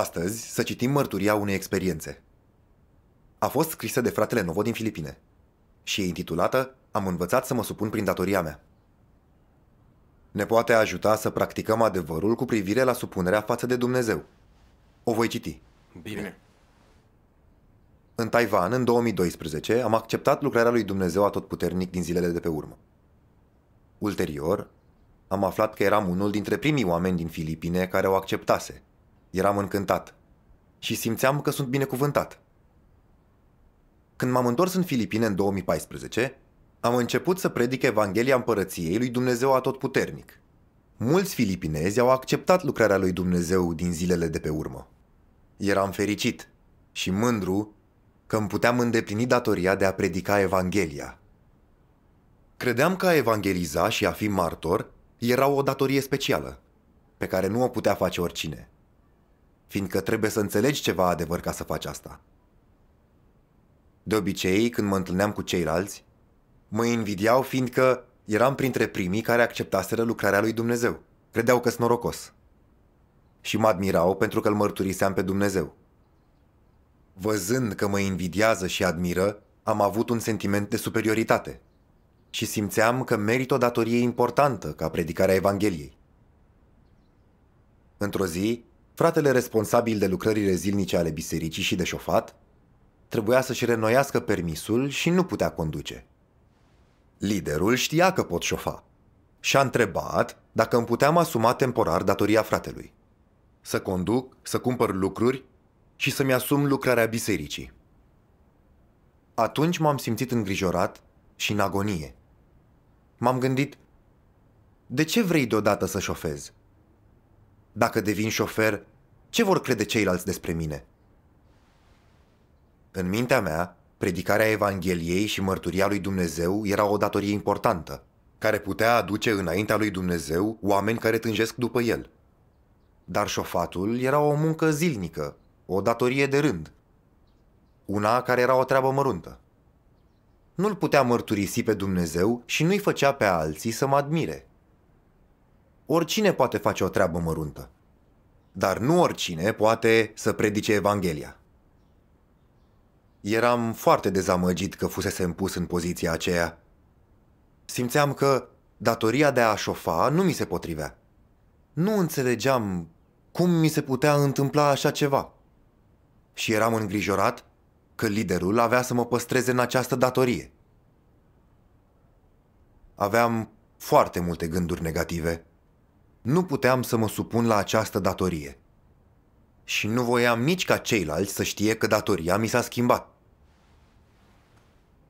Astăzi să citim mărturia unei experiențe. A fost scrisă de fratele Novo din Filipine și e intitulată Am învățat să mă supun prin datoria mea. Ne poate ajuta să practicăm adevărul cu privire la supunerea față de Dumnezeu. O voi citi. Bine. În Taiwan, în 2012, am acceptat lucrarea lui Dumnezeu atotputernic din zilele de pe urmă. Ulterior, am aflat că eram unul dintre primii oameni din Filipine care o acceptase – Eram încântat și simțeam că sunt binecuvântat. Când m-am întors în Filipine în 2014, am început să predic Evanghelia Împărăției lui Dumnezeu Atotputernic. Mulți filipinezi au acceptat lucrarea lui Dumnezeu din zilele de pe urmă. Eram fericit și mândru că îmi puteam îndeplini datoria de a predica Evanghelia. Credeam că a evangeliza și a fi martor era o datorie specială, pe care nu o putea face oricine – fiindcă trebuie să înțelegi ceva adevăr ca să faci asta. De obicei, când mă întâlneam cu ceilalți, mă invidiau fiindcă eram printre primii care acceptaseră lucrarea lui Dumnezeu. Credeau că sunt norocos. Și mă admirau pentru că îl mărturiseam pe Dumnezeu. Văzând că mă invidiază și admiră, am avut un sentiment de superioritate și simțeam că merit o datorie importantă ca predicarea Evangheliei. Într-o zi, Fratele responsabil de lucrările zilnice ale bisericii și de șofat trebuia să-și renoiască permisul și nu putea conduce. Liderul știa că pot șofa și a întrebat dacă îmi puteam asuma temporar datoria fratelui. Să conduc, să cumpăr lucruri și să-mi asum lucrarea bisericii. Atunci m-am simțit îngrijorat și în agonie. M-am gândit, de ce vrei deodată să șofezi? Dacă devin șofer, ce vor crede ceilalți despre mine? În mintea mea, predicarea Evangheliei și mărturia lui Dumnezeu era o datorie importantă, care putea aduce înaintea lui Dumnezeu oameni care tânjesc după el. Dar șofatul era o muncă zilnică, o datorie de rând, una care era o treabă măruntă. Nu-l putea mărturisi pe Dumnezeu și nu-i făcea pe alții să mă admire. Oricine poate face o treabă măruntă, dar nu oricine poate să predice Evanghelia. Eram foarte dezamăgit că fusese împus în poziția aceea. Simțeam că datoria de a șofa nu mi se potrivea. Nu înțelegeam cum mi se putea întâmpla așa ceva. Și eram îngrijorat că liderul avea să mă păstreze în această datorie. Aveam foarte multe gânduri negative nu puteam să mă supun la această datorie. Și nu voiam nici ca ceilalți să știe că datoria mi s-a schimbat.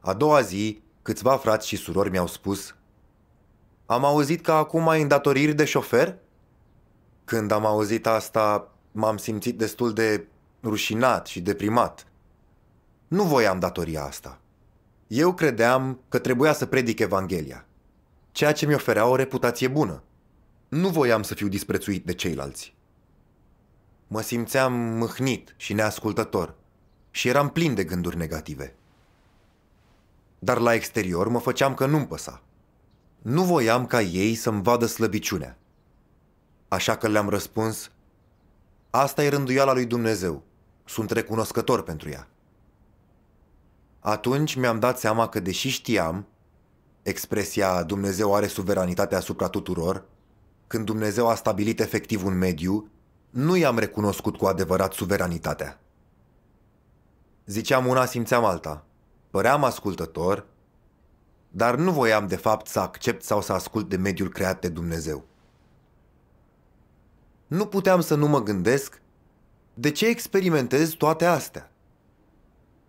A doua zi, câțiva frați și surori mi-au spus Am auzit că acum ai îndatoriri de șofer?" Când am auzit asta, m-am simțit destul de rușinat și deprimat. Nu voiam datoria asta. Eu credeam că trebuia să predic Evanghelia, ceea ce mi oferea o reputație bună. Nu voiam să fiu disprețuit de ceilalți. Mă simțeam mâhnit și neascultător și eram plin de gânduri negative. Dar la exterior mă făceam că nu-mi păsa. Nu voiam ca ei să-mi vadă slăbiciunea. Așa că le-am răspuns, asta e rânduiala lui Dumnezeu. Sunt recunoscător pentru ea. Atunci mi-am dat seama că, deși știam, expresia Dumnezeu are suveranitate asupra tuturor, când Dumnezeu a stabilit efectiv un mediu, nu i-am recunoscut cu adevărat suveranitatea. Ziceam una, simțeam alta. Păream ascultător, dar nu voiam de fapt să accept sau să ascult de mediul creat de Dumnezeu. Nu puteam să nu mă gândesc de ce experimentez toate astea.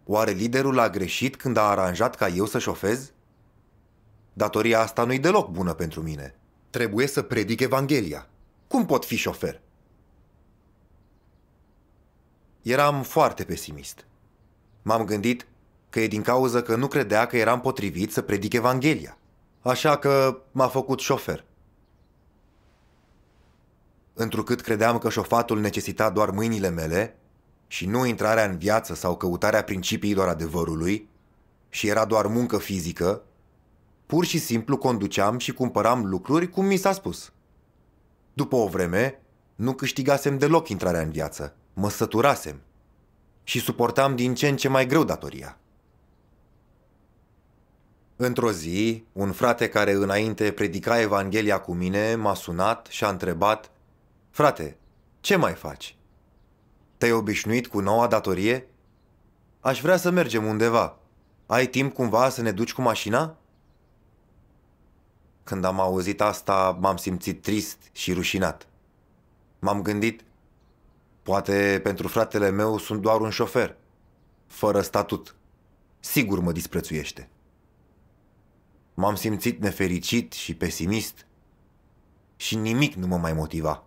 Oare liderul a greșit când a aranjat ca eu să șofez? Datoria asta nu-i deloc bună pentru mine – trebuie să predic Evanghelia. Cum pot fi șofer? Eram foarte pesimist. M-am gândit că e din cauza că nu credea că eram potrivit să predic Evanghelia. Așa că m-a făcut șofer. Întrucât credeam că șofatul necesita doar mâinile mele și nu intrarea în viață sau căutarea principiilor adevărului și era doar muncă fizică, Pur și simplu conduceam și cumpăram lucruri cum mi s-a spus. După o vreme, nu câștigasem deloc intrarea în viață, mă săturasem și suportam din ce în ce mai greu datoria. Într-o zi, un frate care înainte predica Evanghelia cu mine m-a sunat și a întrebat Frate, ce mai faci? Te-ai obișnuit cu noua datorie? Aș vrea să mergem undeva. Ai timp cumva să ne duci cu mașina?" Când am auzit asta, m-am simțit trist și rușinat. M-am gândit, poate pentru fratele meu sunt doar un șofer, fără statut. Sigur mă disprețuiește. M-am simțit nefericit și pesimist și nimic nu mă mai motiva.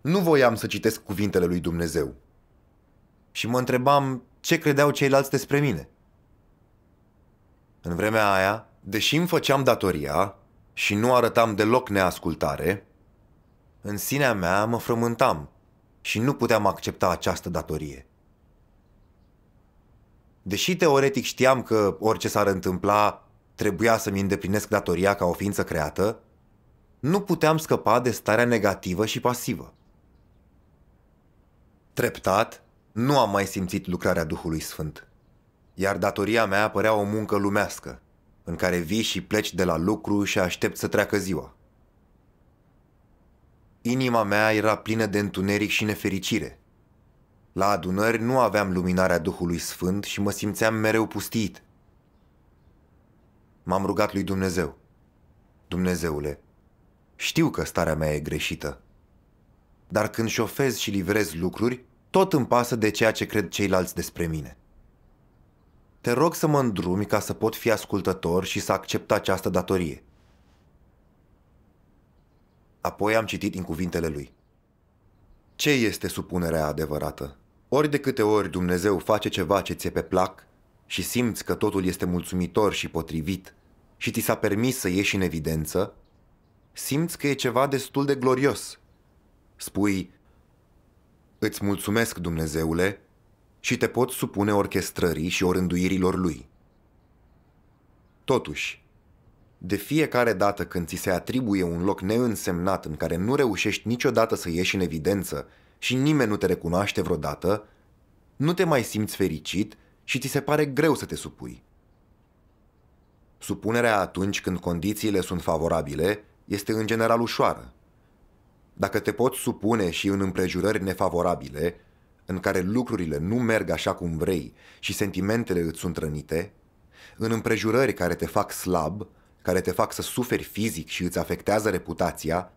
Nu voiam să citesc cuvintele lui Dumnezeu. Și mă întrebam ce credeau ceilalți despre mine. În vremea aia, deși îmi făceam datoria, și nu arătam deloc neascultare, în sinea mea mă frământam și nu puteam accepta această datorie. Deși teoretic știam că orice s-ar întâmpla, trebuia să-mi îndeplinesc datoria ca o ființă creată, nu puteam scăpa de starea negativă și pasivă. Treptat, nu am mai simțit lucrarea Duhului Sfânt, iar datoria mea părea o muncă lumească, în care vii și pleci de la lucru și aștept să treacă ziua. Inima mea era plină de întuneric și nefericire. La adunări nu aveam luminarea Duhului Sfânt și mă simțeam mereu pustit. M-am rugat lui Dumnezeu. Dumnezeule, știu că starea mea e greșită. Dar când șofez și livrez lucruri, tot îmi pasă de ceea ce cred ceilalți despre mine. Te rog să mă îndrumi ca să pot fi ascultător și să accept această datorie. Apoi am citit în cuvintele lui. Ce este supunerea adevărată? Ori de câte ori Dumnezeu face ceva ce ți-e pe plac și simți că totul este mulțumitor și potrivit și ti s-a permis să ieși în evidență, simți că e ceva destul de glorios. Spui, îți mulțumesc, Dumnezeule, și te poți supune orchestrării și orânduirilor lui. Totuși, de fiecare dată când ți se atribuie un loc neînsemnat în care nu reușești niciodată să ieși în evidență și nimeni nu te recunoaște vreodată, nu te mai simți fericit și ți se pare greu să te supui. Supunerea atunci când condițiile sunt favorabile este în general ușoară. Dacă te poți supune și în împrejurări nefavorabile, în care lucrurile nu merg așa cum vrei și sentimentele îți sunt rănite, în împrejurări care te fac slab, care te fac să suferi fizic și îți afectează reputația,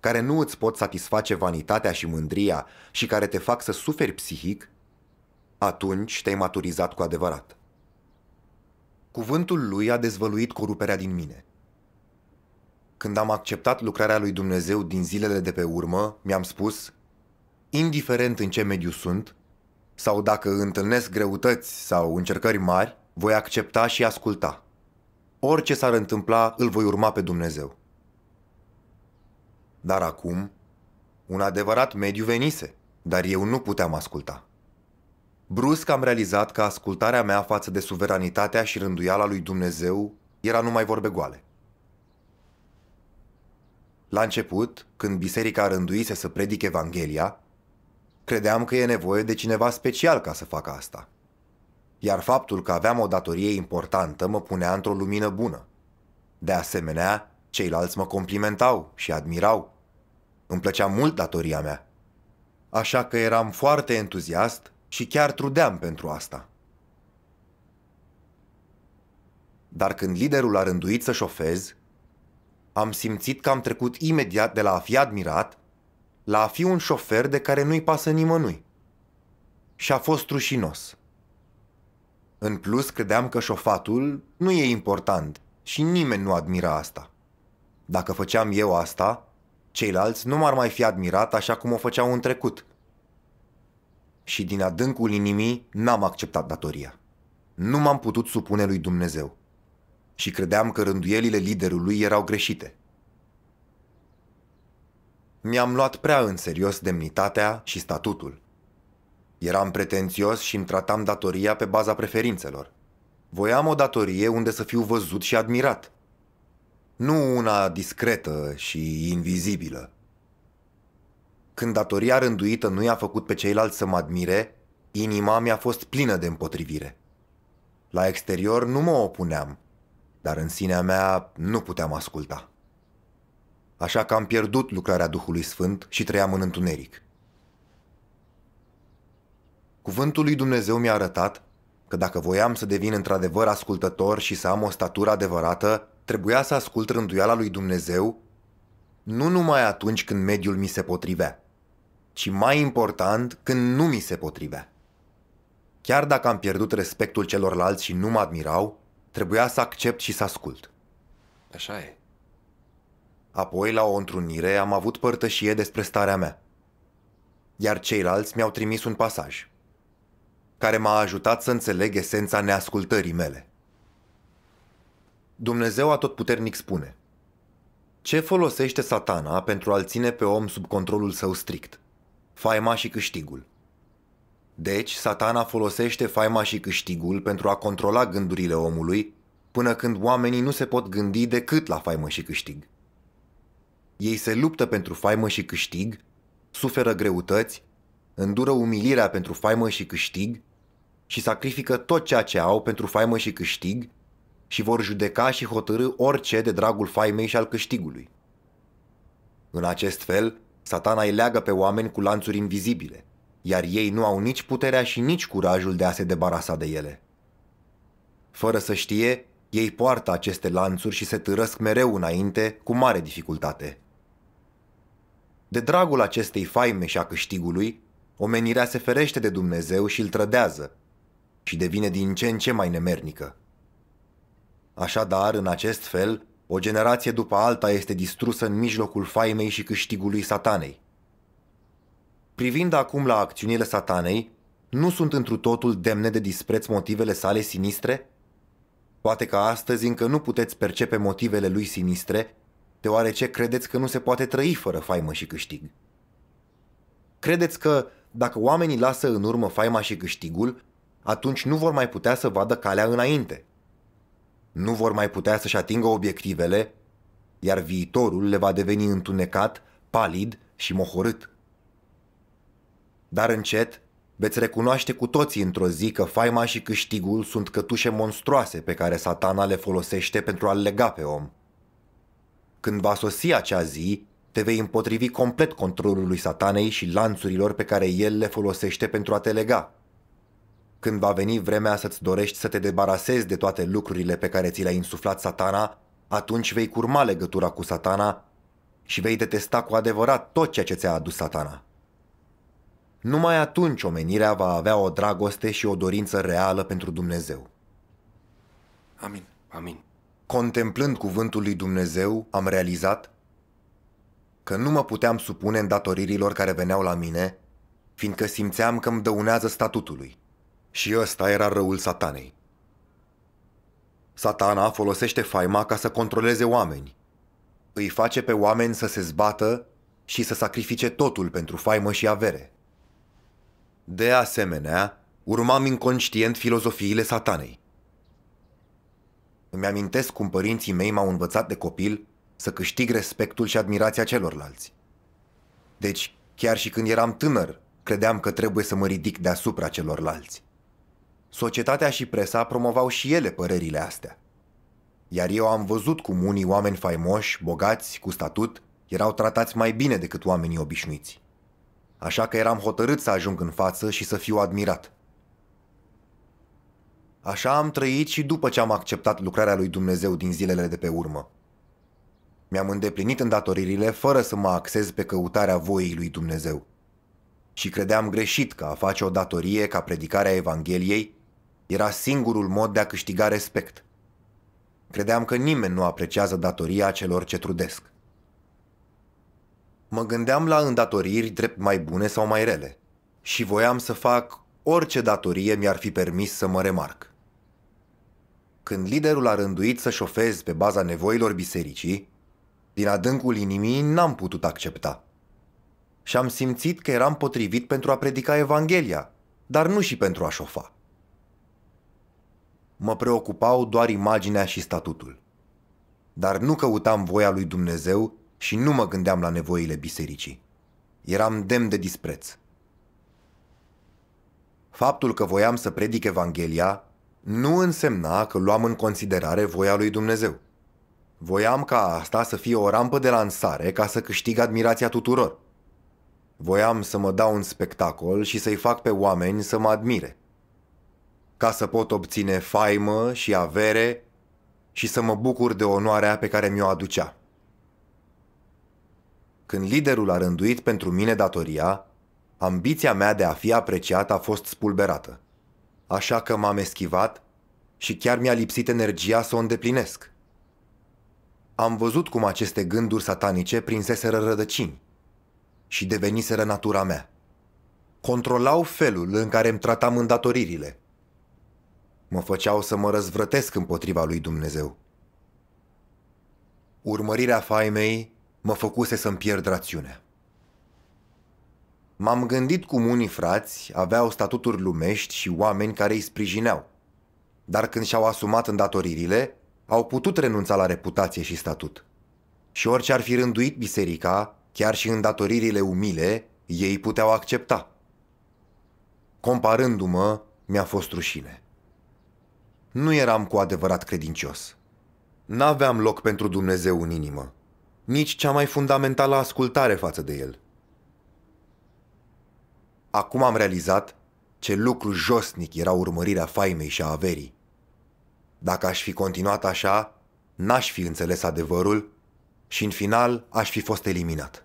care nu îți pot satisface vanitatea și mândria și care te fac să suferi psihic, atunci te-ai maturizat cu adevărat. Cuvântul lui a dezvăluit coruperea din mine. Când am acceptat lucrarea lui Dumnezeu din zilele de pe urmă, mi-am spus – indiferent în ce mediu sunt, sau dacă întâlnesc greutăți sau încercări mari, voi accepta și asculta. Orice s-ar întâmpla, îl voi urma pe Dumnezeu. Dar acum, un adevărat mediu venise, dar eu nu puteam asculta. Brusc am realizat că ascultarea mea față de suveranitatea și rânduiala lui Dumnezeu era numai vorbe goale. La început, când biserica rânduise să predic Evanghelia, Credeam că e nevoie de cineva special ca să facă asta. Iar faptul că aveam o datorie importantă mă punea într-o lumină bună. De asemenea, ceilalți mă complimentau și admirau. Îmi plăcea mult datoria mea. Așa că eram foarte entuziast și chiar trudeam pentru asta. Dar când liderul a rânduit să șofez, am simțit că am trecut imediat de la a fi admirat la a fi un șofer de care nu-i pasă nimănui. Și a fost rușinos. În plus, credeam că șofatul nu e important și nimeni nu admira asta. Dacă făceam eu asta, ceilalți nu m-ar mai fi admirat așa cum o făceau în trecut. Și din adâncul inimii n-am acceptat datoria. Nu m-am putut supune lui Dumnezeu. Și credeam că rânduielile liderului erau greșite mi-am luat prea în serios demnitatea și statutul. Eram pretențios și îmi tratam datoria pe baza preferințelor. Voiam o datorie unde să fiu văzut și admirat. Nu una discretă și invizibilă. Când datoria rânduită nu i-a făcut pe ceilalți să mă admire, inima mi-a fost plină de împotrivire. La exterior nu mă opuneam, dar în sinea mea nu puteam asculta așa că am pierdut lucrarea Duhului Sfânt și trăiam în întuneric. Cuvântul lui Dumnezeu mi-a arătat că dacă voiam să devin într-adevăr ascultător și să am o statură adevărată, trebuia să ascult rânduiala lui Dumnezeu nu numai atunci când mediul mi se potrivea, ci mai important când nu mi se potrivea. Chiar dacă am pierdut respectul celorlalți și nu mă admirau, trebuia să accept și să ascult. Așa e. Apoi, la o întrunire, am avut părtășie despre starea mea. Iar ceilalți mi-au trimis un pasaj, care m-a ajutat să înțeleg esența neascultării mele. Dumnezeu Atotputernic spune Ce folosește satana pentru a-l ține pe om sub controlul său strict? Faima și câștigul. Deci, satana folosește faima și câștigul pentru a controla gândurile omului până când oamenii nu se pot gândi decât la faimă și câștig. Ei se luptă pentru faimă și câștig, suferă greutăți, îndură umilirea pentru faimă și câștig și sacrifică tot ceea ce au pentru faimă și câștig și vor judeca și hotărâ orice de dragul faimei și al câștigului. În acest fel, satana îi leagă pe oameni cu lanțuri invizibile, iar ei nu au nici puterea și nici curajul de a se debarasa de ele. Fără să știe, ei poartă aceste lanțuri și se târăsc mereu înainte cu mare dificultate – de dragul acestei faime și a câștigului, omenirea se ferește de Dumnezeu și îl trădează și devine din ce în ce mai nemernică. Așadar, în acest fel, o generație după alta este distrusă în mijlocul faimei și câștigului satanei. Privind acum la acțiunile satanei, nu sunt întru totul demne de dispreț motivele sale sinistre? Poate că astăzi încă nu puteți percepe motivele lui sinistre deoarece credeți că nu se poate trăi fără faimă și câștig. Credeți că dacă oamenii lasă în urmă faima și câștigul, atunci nu vor mai putea să vadă calea înainte. Nu vor mai putea să-și atingă obiectivele, iar viitorul le va deveni întunecat, palid și mohorât. Dar încet veți recunoaște cu toții într-o zi că faima și câștigul sunt cătușe monstruoase pe care satana le folosește pentru a-l lega pe om. Când va sosi acea zi, te vei împotrivi complet controlului satanei și lanțurilor pe care el le folosește pentru a te lega. Când va veni vremea să-ți dorești să te debarasezi de toate lucrurile pe care ți le-a insuflat satana, atunci vei curma legătura cu satana și vei detesta cu adevărat tot ceea ce ți-a adus satana. Numai atunci omenirea va avea o dragoste și o dorință reală pentru Dumnezeu. Amin. Amin contemplând cuvântul lui Dumnezeu, am realizat că nu mă puteam supune îndatoririlor care veneau la mine, fiindcă simțeam că îmi dăunează statutului. Și ăsta era răul satanei. Satana folosește faima ca să controleze oameni. Îi face pe oameni să se zbată și să sacrifice totul pentru faimă și avere. De asemenea, urmam inconștient filozofiile satanei. Îmi amintesc cum părinții mei m-au învățat de copil să câștig respectul și admirația celorlalți. Deci, chiar și când eram tânăr, credeam că trebuie să mă ridic deasupra celorlalți. Societatea și presa promovau și ele părerile astea. Iar eu am văzut cum unii oameni faimoși, bogați, cu statut, erau tratați mai bine decât oamenii obișnuiți. Așa că eram hotărât să ajung în față și să fiu admirat – Așa am trăit și după ce am acceptat lucrarea lui Dumnezeu din zilele de pe urmă. Mi-am îndeplinit îndatoririle fără să mă axez pe căutarea voii lui Dumnezeu. Și credeam greșit că a face o datorie ca predicarea Evangheliei era singurul mod de a câștiga respect. Credeam că nimeni nu apreciază datoria celor ce trudesc. Mă gândeam la îndatoriri drept mai bune sau mai rele și voiam să fac orice datorie mi-ar fi permis să mă remarc. Când liderul a rânduit să șofez pe baza nevoilor bisericii, din adâncul inimii n-am putut accepta. Și am simțit că eram potrivit pentru a predica Evanghelia, dar nu și pentru a șofa. Mă preocupau doar imaginea și statutul. Dar nu căutam voia lui Dumnezeu și nu mă gândeam la nevoile bisericii. Eram demn de dispreț. Faptul că voiam să predic Evanghelia nu însemna că luam în considerare voia lui Dumnezeu. Voiam ca asta să fie o rampă de lansare ca să câștig admirația tuturor. Voiam să mă dau un spectacol și să-i fac pe oameni să mă admire. Ca să pot obține faimă și avere și să mă bucur de onoarea pe care mi-o aducea. Când liderul a rânduit pentru mine datoria, Ambiția mea de a fi apreciat a fost spulberată. Așa că m-am eschivat și chiar mi-a lipsit energia să o îndeplinesc. Am văzut cum aceste gânduri satanice prinseseră rădăcini și deveniseră natura mea. Controlau felul în care îmi tratam îndatoririle. Mă făceau să mă răzvrătesc împotriva lui Dumnezeu. Urmărirea faimei mă făcuse să-mi pierd rațiunea. M-am gândit cum unii frați aveau statuturi lumești și oameni care îi sprijineau. Dar când și-au asumat îndatoririle, au putut renunța la reputație și statut. Și orice ar fi rânduit biserica, chiar și îndatoririle umile, ei puteau accepta. Comparându-mă, mi-a fost rușine. Nu eram cu adevărat credincios. N-aveam loc pentru Dumnezeu în inimă, nici cea mai fundamentală ascultare față de el – Acum am realizat ce lucru josnic era urmărirea faimei și a averii. Dacă aș fi continuat așa, n-aș fi înțeles adevărul și în final aș fi fost eliminat.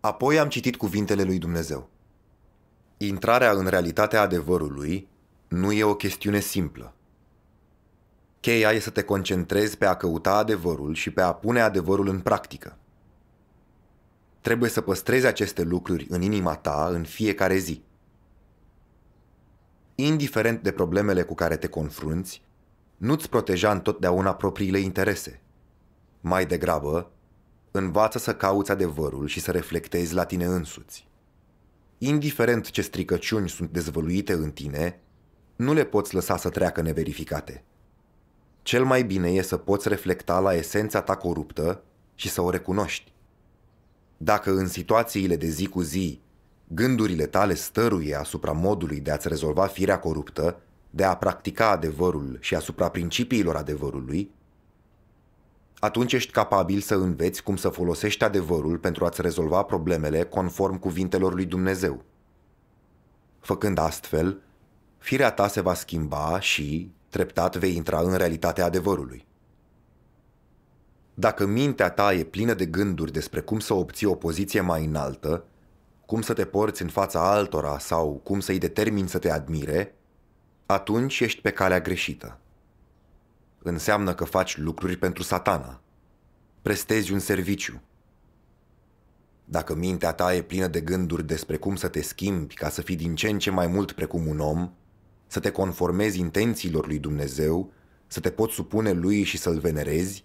Apoi am citit cuvintele lui Dumnezeu. Intrarea în realitatea adevărului nu e o chestiune simplă. Cheia e să te concentrezi pe a căuta adevărul și pe a pune adevărul în practică. Trebuie să păstrezi aceste lucruri în inima ta în fiecare zi. Indiferent de problemele cu care te confrunți, nu-ți proteja întotdeauna propriile interese. Mai degrabă, învață să cauți adevărul și să reflectezi la tine însuți. Indiferent ce stricăciuni sunt dezvăluite în tine, nu le poți lăsa să treacă neverificate. Cel mai bine e să poți reflecta la esența ta coruptă și să o recunoști. Dacă în situațiile de zi cu zi gândurile tale stăruie asupra modului de a-ți rezolva firea coruptă, de a practica adevărul și asupra principiilor adevărului, atunci ești capabil să înveți cum să folosești adevărul pentru a-ți rezolva problemele conform cuvintelor lui Dumnezeu. Făcând astfel, firea ta se va schimba și, treptat, vei intra în realitatea adevărului. Dacă mintea ta e plină de gânduri despre cum să obții o poziție mai înaltă, cum să te porți în fața altora sau cum să-i determini să te admire, atunci ești pe calea greșită. Înseamnă că faci lucruri pentru satana. Prestezi un serviciu. Dacă mintea ta e plină de gânduri despre cum să te schimbi ca să fii din ce în ce mai mult precum un om, să te conformezi intențiilor lui Dumnezeu, să te poți supune lui și să-l venerezi,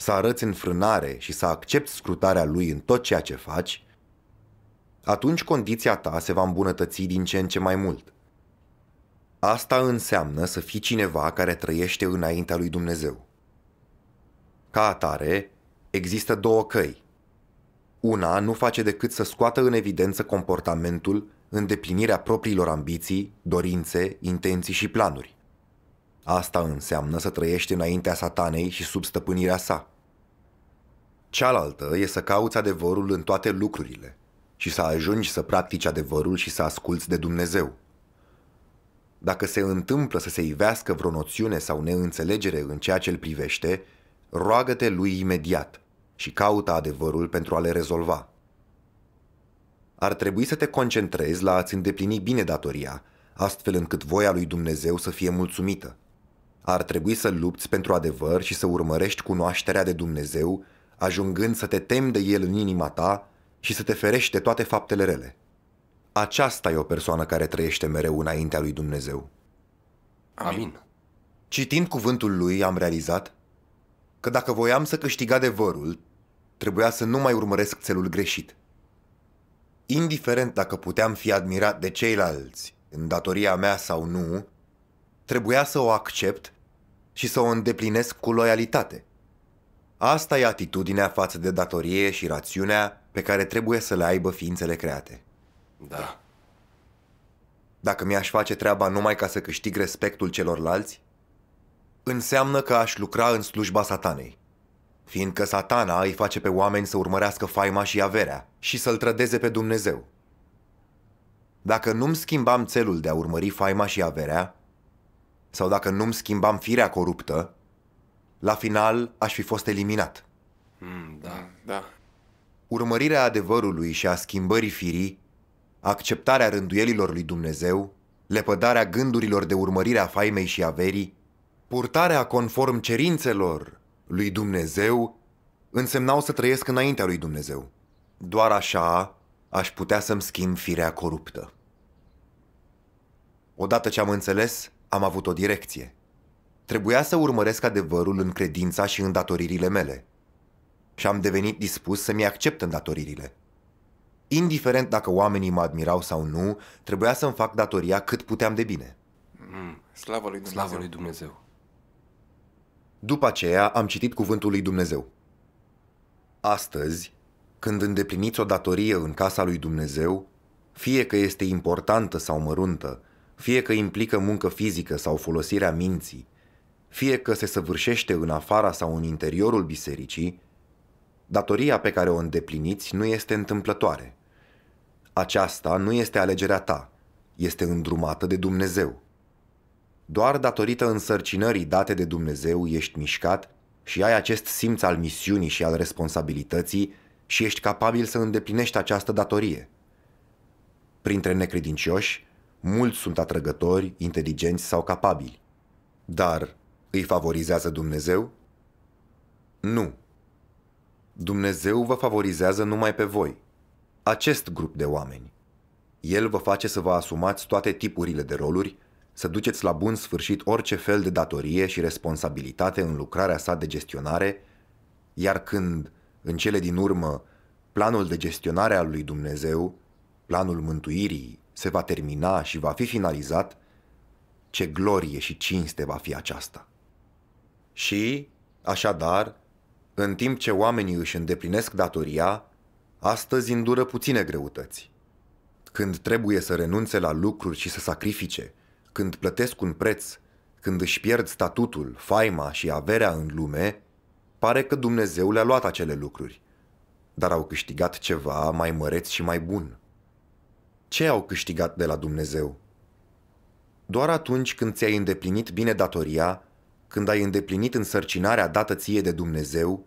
să arăți înfrânare și să accepti scrutarea lui în tot ceea ce faci, atunci condiția ta se va îmbunătăți din ce în ce mai mult. Asta înseamnă să fii cineva care trăiește înaintea lui Dumnezeu. Ca atare, există două căi. Una nu face decât să scoată în evidență comportamentul, îndeplinirea propriilor ambiții, dorințe, intenții și planuri. Asta înseamnă să trăiești înaintea satanei și sub stăpânirea sa. Cealaltă e să cauți adevărul în toate lucrurile și să ajungi să practici adevărul și să asculți de Dumnezeu. Dacă se întâmplă să se ivească vreo noțiune sau neînțelegere în ceea ce îl privește, roagă-te lui imediat și caută adevărul pentru a le rezolva. Ar trebui să te concentrezi la a-ți îndeplini bine datoria, astfel încât voia lui Dumnezeu să fie mulțumită. Ar trebui să lupți pentru adevăr și să urmărești cunoașterea de Dumnezeu ajungând să te temi de el în inima ta și să te ferești de toate faptele rele. Aceasta e o persoană care trăiește mereu înaintea lui Dumnezeu. Amin. Citind cuvântul lui, am realizat că dacă voiam să câștig adevărul, trebuia să nu mai urmăresc țelul greșit. Indiferent dacă puteam fi admirat de ceilalți, în datoria mea sau nu, trebuia să o accept și să o îndeplinesc cu loialitate – Asta e atitudinea față de datorie și rațiunea pe care trebuie să le aibă ființele create. Da. Dacă mi-aș face treaba numai ca să câștig respectul celorlalți, înseamnă că aș lucra în slujba satanei, fiindcă satana îi face pe oameni să urmărească faima și averea și să-l trădeze pe Dumnezeu. Dacă nu-mi schimbam celul de a urmări faima și averea, sau dacă nu-mi schimbam firea coruptă, la final aș fi fost eliminat. Mm, da, da. Urmărirea adevărului și a schimbării firii, acceptarea rânduielilor lui Dumnezeu, lepădarea gândurilor de urmărire a faimei și averii, purtarea conform cerințelor lui Dumnezeu însemnau să trăiesc înaintea lui Dumnezeu. Doar așa aș putea să-mi schimb firea coruptă. Odată ce am înțeles, am avut o direcție – Trebuia să urmăresc adevărul în credința și în datoririle mele. Și am devenit dispus să-mi accept îndatoririle. Indiferent dacă oamenii mă admirau sau nu, trebuia să-mi fac datoria cât puteam de bine. Mm, slavă lui Dumnezeu. Slavă lui Dumnezeu. După aceea am citit cuvântul lui Dumnezeu. Astăzi, când îndepliniți o datorie în casa lui Dumnezeu, fie că este importantă sau măruntă, fie că implică muncă fizică sau folosirea minții, fie că se săvârșește în afara sau în interiorul bisericii, datoria pe care o îndepliniți nu este întâmplătoare. Aceasta nu este alegerea ta, este îndrumată de Dumnezeu. Doar datorită însărcinării date de Dumnezeu ești mișcat și ai acest simț al misiunii și al responsabilității și ești capabil să îndeplinești această datorie. Printre necredincioși, mulți sunt atrăgători, inteligenți sau capabili. Dar îi favorizează Dumnezeu? Nu. Dumnezeu vă favorizează numai pe voi, acest grup de oameni. El vă face să vă asumați toate tipurile de roluri, să duceți la bun sfârșit orice fel de datorie și responsabilitate în lucrarea sa de gestionare, iar când, în cele din urmă, planul de gestionare al lui Dumnezeu, planul mântuirii, se va termina și va fi finalizat, ce glorie și cinste va fi aceasta! Și, așadar, în timp ce oamenii își îndeplinesc datoria, astăzi îndură puține greutăți. Când trebuie să renunțe la lucruri și să sacrifice, când plătesc un preț, când își pierd statutul, faima și averea în lume, pare că Dumnezeu le-a luat acele lucruri, dar au câștigat ceva mai măreț și mai bun. Ce au câștigat de la Dumnezeu? Doar atunci când ți-ai îndeplinit bine datoria, când ai îndeplinit însărcinarea dată ție de Dumnezeu,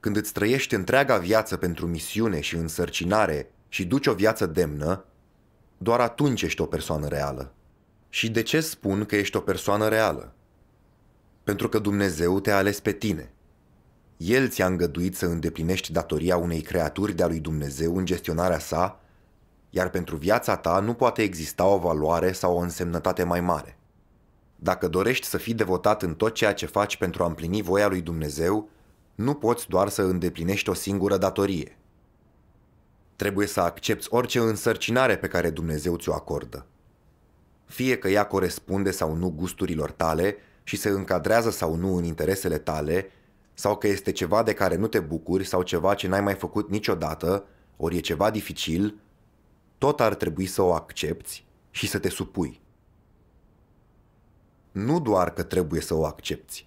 când îți trăiești întreaga viață pentru misiune și însărcinare și duci o viață demnă, doar atunci ești o persoană reală. Și de ce spun că ești o persoană reală? Pentru că Dumnezeu te-a ales pe tine. El ți-a îngăduit să îndeplinești datoria unei creaturi de-a lui Dumnezeu în gestionarea sa, iar pentru viața ta nu poate exista o valoare sau o însemnătate mai mare. Dacă dorești să fii devotat în tot ceea ce faci pentru a împlini voia lui Dumnezeu, nu poți doar să îndeplinești o singură datorie. Trebuie să accepti orice însărcinare pe care Dumnezeu ți-o acordă. Fie că ea corespunde sau nu gusturilor tale și se încadrează sau nu în interesele tale, sau că este ceva de care nu te bucuri sau ceva ce n-ai mai făcut niciodată, ori e ceva dificil, tot ar trebui să o accepti și să te supui nu doar că trebuie să o accepti,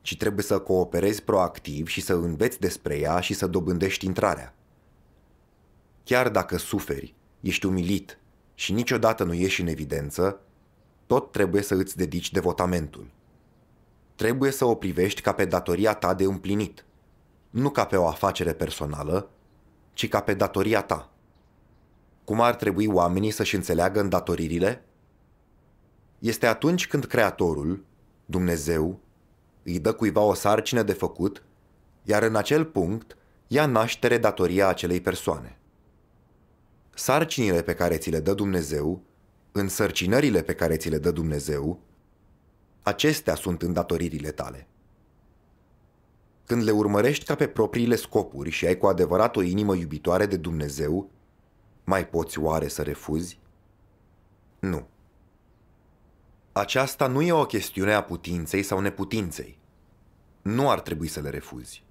ci trebuie să cooperezi proactiv și să înveți despre ea și să dobândești intrarea. Chiar dacă suferi, ești umilit și niciodată nu ieși în evidență, tot trebuie să îți dedici devotamentul. Trebuie să o privești ca pe datoria ta de împlinit, nu ca pe o afacere personală, ci ca pe datoria ta. Cum ar trebui oamenii să-și înțeleagă îndatoririle? este atunci când Creatorul, Dumnezeu, îi dă cuiva o sarcină de făcut, iar în acel punct ia naștere datoria acelei persoane. Sarcinile pe care ți le dă Dumnezeu, însărcinările pe care ți le dă Dumnezeu, acestea sunt îndatoririle tale. Când le urmărești ca pe propriile scopuri și ai cu adevărat o inimă iubitoare de Dumnezeu, mai poți oare să refuzi? Nu. Aceasta nu e o chestiune a putinței sau neputinței. Nu ar trebui să le refuzi.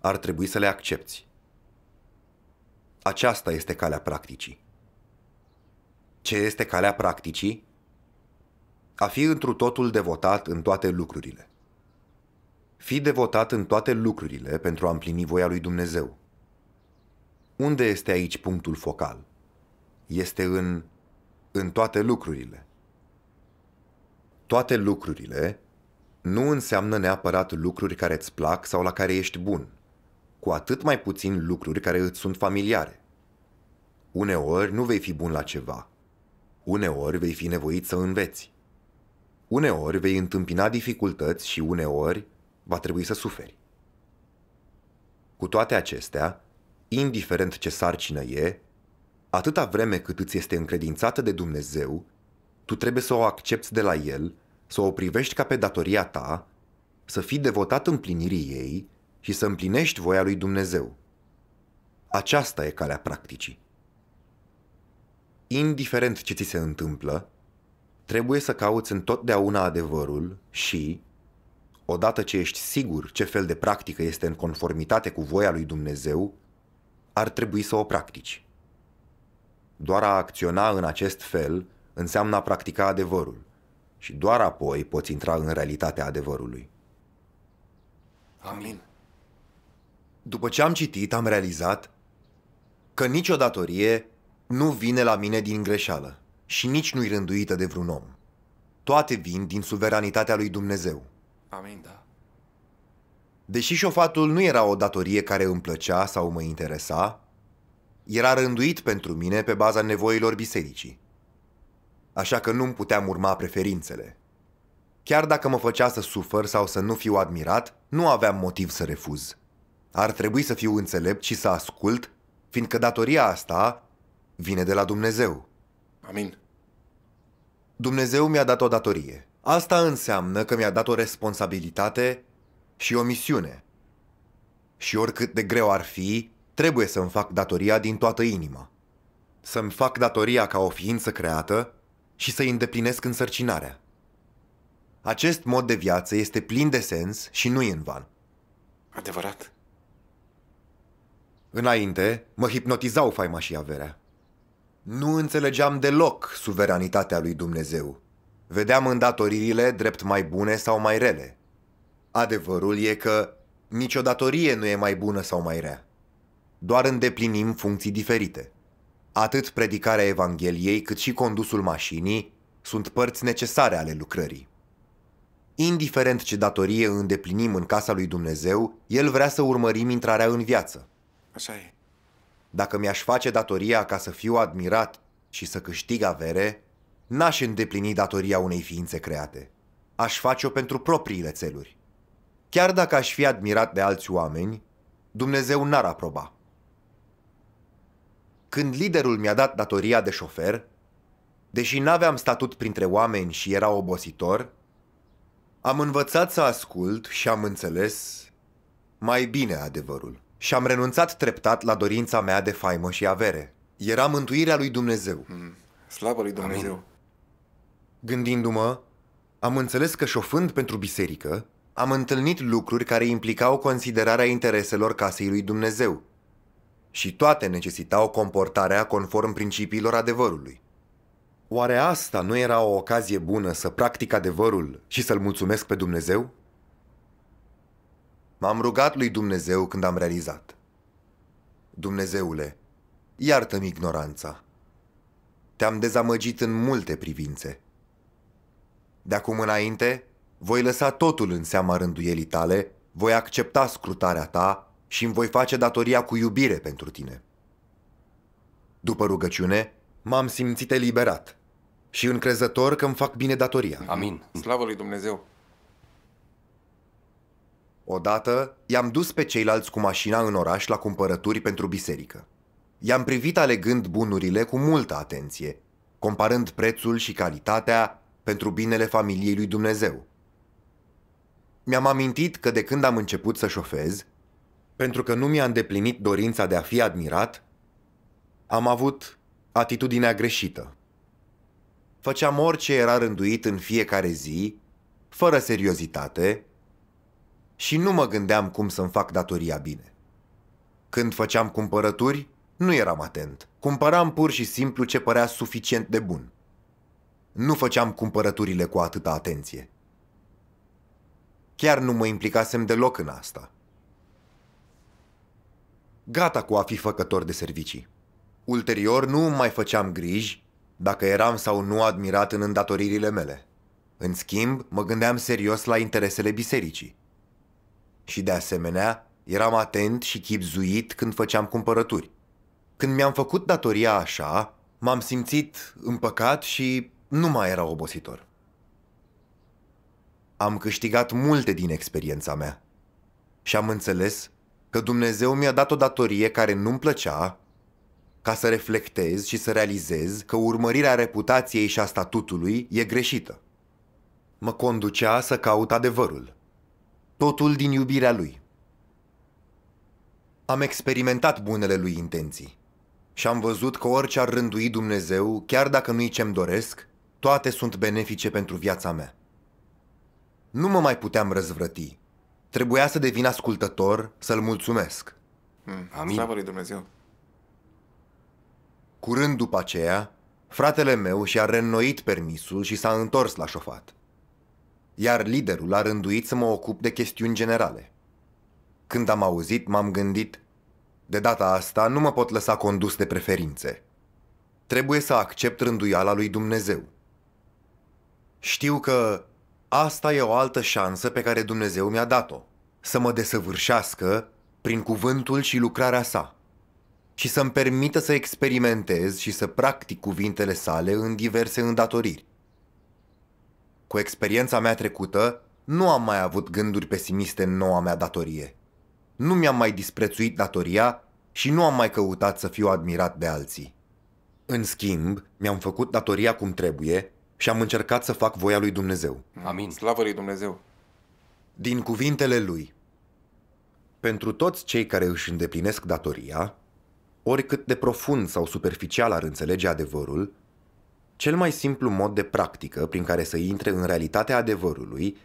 Ar trebui să le accepti. Aceasta este calea practicii. Ce este calea practicii? A fi întru totul devotat în toate lucrurile. Fi devotat în toate lucrurile pentru a împlini voia lui Dumnezeu. Unde este aici punctul focal? Este în în toate lucrurile toate lucrurile nu înseamnă neapărat lucruri care îți plac sau la care ești bun, cu atât mai puțin lucruri care îți sunt familiare. Uneori nu vei fi bun la ceva, uneori vei fi nevoit să înveți. Uneori vei întâmpina dificultăți și uneori va trebui să suferi. Cu toate acestea, indiferent ce sarcină e, atâta vreme cât îți este încredințată de Dumnezeu tu trebuie să o accepti de la el, să o privești ca pe datoria ta, să fii devotat împlinirii ei și să împlinești voia lui Dumnezeu. Aceasta e calea practicii. Indiferent ce ți se întâmplă, trebuie să cauți întotdeauna adevărul și, odată ce ești sigur ce fel de practică este în conformitate cu voia lui Dumnezeu, ar trebui să o practici. Doar a acționa în acest fel înseamnă a practica adevărul și doar apoi poți intra în realitatea adevărului. Amin. După ce am citit, am realizat că nicio datorie nu vine la mine din greșeală și nici nu-i rânduită de vreun om. Toate vin din suveranitatea lui Dumnezeu. Amin, da. Deși șofatul nu era o datorie care îmi plăcea sau mă interesa, era rânduit pentru mine pe baza nevoilor bisericii așa că nu-mi puteam urma preferințele. Chiar dacă mă făcea să sufăr sau să nu fiu admirat, nu aveam motiv să refuz. Ar trebui să fiu înțelept și să ascult, fiindcă datoria asta vine de la Dumnezeu. Amin. Dumnezeu mi-a dat o datorie. Asta înseamnă că mi-a dat o responsabilitate și o misiune. Și oricât de greu ar fi, trebuie să-mi fac datoria din toată inima. Să-mi fac datoria ca o ființă creată și să-i îndeplinesc însărcinarea. Acest mod de viață este plin de sens și nu în van. Adevărat? Înainte, mă hipnotizau faima și averea. Nu înțelegeam deloc suveranitatea lui Dumnezeu. Vedeam îndatoririle drept mai bune sau mai rele. Adevărul e că nicio datorie nu e mai bună sau mai rea. Doar îndeplinim funcții diferite. Atât predicarea Evangheliei cât și condusul mașinii sunt părți necesare ale lucrării. Indiferent ce datorie îndeplinim în casa lui Dumnezeu, El vrea să urmărim intrarea în viață. Așa e. Dacă mi-aș face datoria ca să fiu admirat și să câștig avere, n-aș îndeplini datoria unei ființe create. Aș face-o pentru propriile țeluri. Chiar dacă aș fi admirat de alți oameni, Dumnezeu n-ar aproba. Când liderul mi-a dat datoria de șofer, deși n-aveam statut printre oameni și era obositor, am învățat să ascult și am înțeles mai bine adevărul. Și am renunțat treptat la dorința mea de faimă și avere. Era mântuirea lui Dumnezeu. Mm. Slavă lui Dumnezeu. Amin. Gândindu-mă, am înțeles că șofând pentru biserică, am întâlnit lucruri care implicau considerarea intereselor casei lui Dumnezeu, și toate necesitau comportarea conform principiilor adevărului. Oare asta nu era o ocazie bună să practic adevărul și să-l mulțumesc pe Dumnezeu? M-am rugat lui Dumnezeu când am realizat. Dumnezeule, iartă-mi ignoranța. Te-am dezamăgit în multe privințe. De acum înainte, voi lăsa totul în seama rânduielii tale, voi accepta scrutarea ta și îmi voi face datoria cu iubire pentru tine. După rugăciune, m-am simțit eliberat și încrezător că îmi fac bine datoria. Amin. Slavă lui Dumnezeu! Odată, i-am dus pe ceilalți cu mașina în oraș la cumpărături pentru biserică. I-am privit alegând bunurile cu multă atenție, comparând prețul și calitatea pentru binele familiei lui Dumnezeu. Mi-am amintit că de când am început să șofez, pentru că nu mi-a îndeplinit dorința de a fi admirat, am avut atitudinea greșită. Făceam orice era rânduit în fiecare zi, fără seriozitate, și nu mă gândeam cum să-mi fac datoria bine. Când făceam cumpărături, nu eram atent. Cumpăram pur și simplu ce părea suficient de bun. Nu făceam cumpărăturile cu atâta atenție. Chiar nu mă implicasem deloc în asta gata cu a fi făcător de servicii. Ulterior nu mai făceam griji dacă eram sau nu admirat în îndatoririle mele. În schimb, mă gândeam serios la interesele bisericii. Și de asemenea, eram atent și chipzuit când făceam cumpărături. Când mi-am făcut datoria așa, m-am simțit împăcat și nu mai era obositor. Am câștigat multe din experiența mea și am înțeles că Dumnezeu mi-a dat o datorie care nu-mi plăcea, ca să reflectez și să realizez că urmărirea reputației și a statutului e greșită. Mă conducea să caut adevărul, totul din iubirea lui. Am experimentat bunele lui intenții și am văzut că orice ar rândui Dumnezeu, chiar dacă nu-i ce-mi doresc, toate sunt benefice pentru viața mea. Nu mă mai puteam răzvrăti, Trebuia să devin ascultător, să-l mulțumesc. Mm, Amin. Slavă lui Dumnezeu. Curând după aceea, fratele meu și-a reînnoit permisul și s-a întors la șofat. Iar liderul a rânduit să mă ocup de chestiuni generale. Când am auzit, m-am gândit, de data asta nu mă pot lăsa condus de preferințe. Trebuie să accept rânduiala lui Dumnezeu. Știu că asta e o altă șansă pe care Dumnezeu mi-a dat-o. Să mă desăvârșească prin cuvântul și lucrarea sa și să-mi permită să experimentez și să practic cuvintele sale în diverse îndatoriri. Cu experiența mea trecută, nu am mai avut gânduri pesimiste în noua mea datorie. Nu mi-am mai disprețuit datoria și nu am mai căutat să fiu admirat de alții. În schimb, mi-am făcut datoria cum trebuie și am încercat să fac voia lui Dumnezeu. Amin. Slavă lui Dumnezeu! Din cuvintele lui, pentru toți cei care își îndeplinesc datoria, oricât de profund sau superficial ar înțelege adevărul, cel mai simplu mod de practică prin care să intre în realitatea adevărului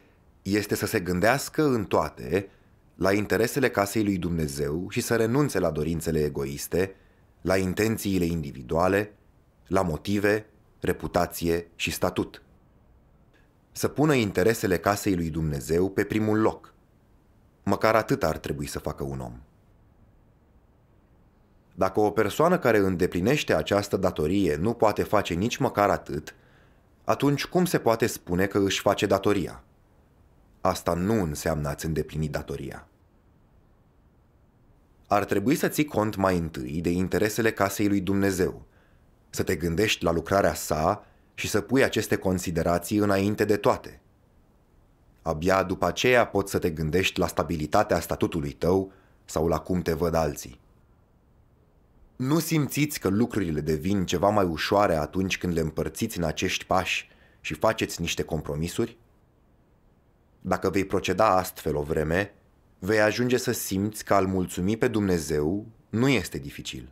este să se gândească în toate la interesele casei lui Dumnezeu și să renunțe la dorințele egoiste, la intențiile individuale, la motive reputație și statut. Să pună interesele casei lui Dumnezeu pe primul loc. Măcar atât ar trebui să facă un om. Dacă o persoană care îndeplinește această datorie nu poate face nici măcar atât, atunci cum se poate spune că își face datoria? Asta nu înseamnă ați îndeplini datoria. Ar trebui să ții cont mai întâi de interesele casei lui Dumnezeu, să te gândești la lucrarea sa și să pui aceste considerații înainte de toate. Abia după aceea poți să te gândești la stabilitatea statutului tău sau la cum te văd alții. Nu simțiți că lucrurile devin ceva mai ușoare atunci când le împărțiți în acești pași și faceți niște compromisuri? Dacă vei proceda astfel o vreme, vei ajunge să simți că al mulțumi pe Dumnezeu nu este dificil.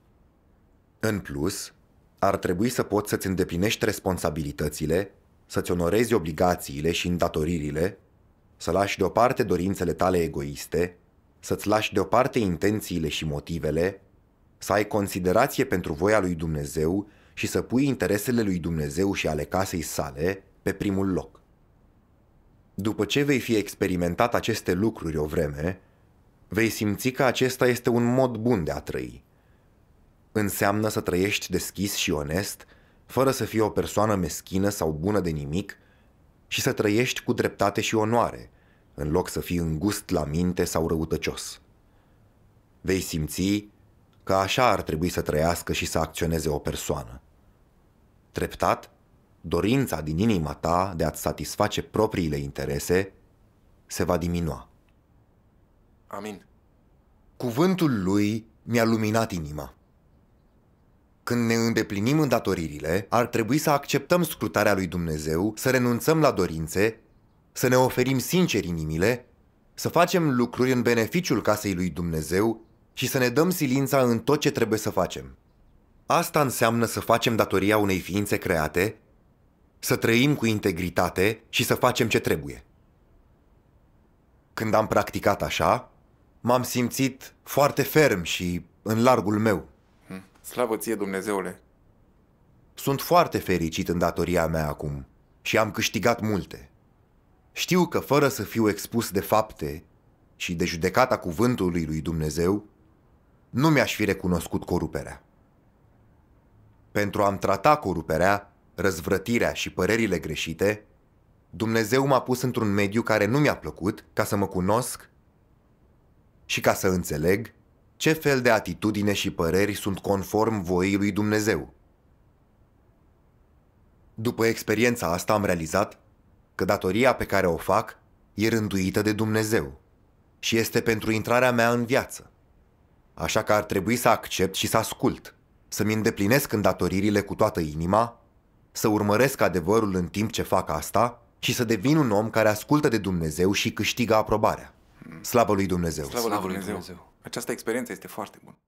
În plus, ar trebui să poți să-ți îndeplinești responsabilitățile, să-ți onorezi obligațiile și îndatoririle, să lași deoparte dorințele tale egoiste, să-ți lași deoparte intențiile și motivele, să ai considerație pentru voia lui Dumnezeu și să pui interesele lui Dumnezeu și ale casei sale pe primul loc. După ce vei fi experimentat aceste lucruri o vreme, vei simți că acesta este un mod bun de a trăi înseamnă să trăiești deschis și onest, fără să fii o persoană meschină sau bună de nimic, și să trăiești cu dreptate și onoare, în loc să fii îngust la minte sau răutăcios. Vei simți că așa ar trebui să trăiască și să acționeze o persoană. Treptat, dorința din inima ta de a-ți satisface propriile interese se va diminua. Amin. Cuvântul lui mi-a luminat inima. Când ne îndeplinim îndatoririle, ar trebui să acceptăm scrutarea lui Dumnezeu, să renunțăm la dorințe, să ne oferim sincer inimile, să facem lucruri în beneficiul casei lui Dumnezeu și să ne dăm silința în tot ce trebuie să facem. Asta înseamnă să facem datoria unei ființe create, să trăim cu integritate și să facem ce trebuie. Când am practicat așa, m-am simțit foarte ferm și în largul meu. Slavă ție, Dumnezeule! Sunt foarte fericit în datoria mea acum și am câștigat multe. Știu că fără să fiu expus de fapte și de judecata cuvântului lui Dumnezeu, nu mi-aș fi recunoscut coruperea. Pentru a-mi trata coruperea, răzvrătirea și părerile greșite, Dumnezeu m-a pus într-un mediu care nu mi-a plăcut ca să mă cunosc și ca să înțeleg ce fel de atitudine și păreri sunt conform voii lui Dumnezeu. După experiența asta am realizat că datoria pe care o fac e rânduită de Dumnezeu și este pentru intrarea mea în viață. Așa că ar trebui să accept și să ascult, să-mi îndeplinesc îndatoririle cu toată inima, să urmăresc adevărul în timp ce fac asta și să devin un om care ascultă de Dumnezeu și câștigă aprobarea. Slavă lui Dumnezeu! Slavă lui Dumnezeu! Slavă lui Dumnezeu. Această experiență este foarte bună.